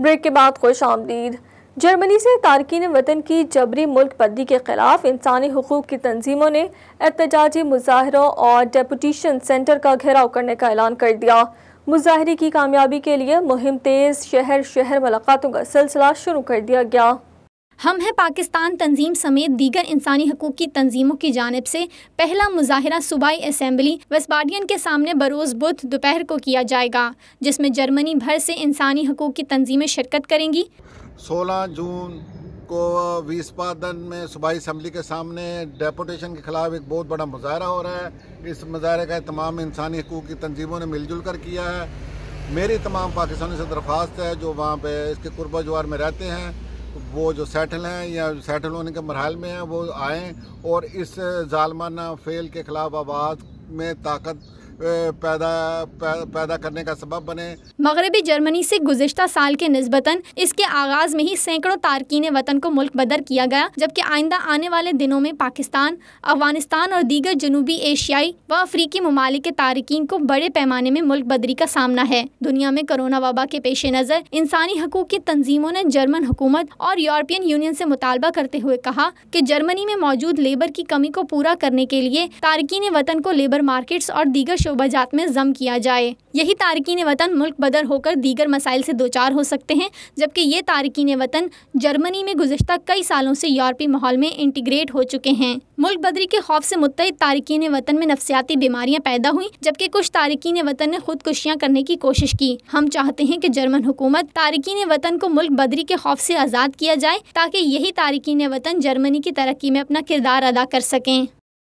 break के बाद खुश आमदीद जर्मनी से तारकिन वतन की जबरी मुल्क बंदी के खिलाफ इंसानी हकूक़ की तंजीमों ने एहतजाजी मुजाहरों और डेपुटेशन सेंटर का घेराव करने का ऐलान कर दिया मुजाहरे की कामयाबी के लिए मुहिम तेज़ शहर शहर मुलाकातों का सिलसिला शुरू कर दिया गया हम हैं पाकिस्तान तंजीम समेत दीगर इंसानी हकूक़ की तंजीमों की जानब से पहला मुजाहरा सूबाई असम्बली वेस्टबाडियन के सामने बरोज़ बुध दोपहर को किया जाएगा जिसमें जर्मनी भर से इंसानी हकूक़ की तंजीमें शिरकत करेंगी सोलह जून को विस्पादन में सूबाई असम्बली के सामने डेपोटेशन के खिलाफ एक बहुत बड़ा मुजाहरा हो रहा है इस मुजाहरे का तमाम इंसानी हकूक़ की तंजीमों ने मिलजुल कर किया है मेरी तमाम पाकिस्तानी से दरख्वास्त है जो वहाँ पे इसके कुर्बा जवार में रहते हैं वो जो सेटल हैं या सेटल होने के मरहल में हैं वो आएँ और इस जालमाना फेल के ख़िलाफ़ आवाज़ में ताकत पैदा पैदा करने का सबब बने मगरबी जर्मनी से गुजशत साल के नस्बता इसके आगाज में ही सैकड़ों तारकिन वतन को मुल्क बदर किया गया जबकि आइंदा आने वाले दिनों में पाकिस्तान अफगानिस्तान और दीगर जनूबी एशियाई व अफ्रीकी ममालिक के तारकिन को बड़े पैमाने में मुल्क बदरी का सामना है दुनिया में कोरोना वबा के पेश नज़र इंसानी हकूक की तंजीमों ने जर्मन हुकूमत और यूरोपियन यूनियन ऐसी मुतालबा करते हुए कहा की जर्मनी में मौजूद लेबर की कमी को पूरा करने के लिए तारकिन वतन को लेबर मार्केट और दीगर शोबाजात में जम किया जाए यही तारकिन वतन मुल्क बदर होकर दीगर मसाइल से दो चार हो सकते हैं जबकि ये तारकिन वतन जर्मनी में गुजशत कई सालों से यूरोपी माहौल में इंटीग्रेट हो चुके हैं मुल्क बदरी के खौफ से मुतद तारकिन वतन में नफसियाती बीमारियाँ पैदा हुई जबकि कुछ तारकिन वतन ने खुदकुशियाँ करने की कोशिश की हम चाहते हैं कि जर्मन हुकूमत तारकिन वतन को मुल्क बदरी के खौफ से आज़ाद किया जाए ताकि यही तारकिन वतन जर्मनी की तरक्की में अपना किरदार अदा कर सकें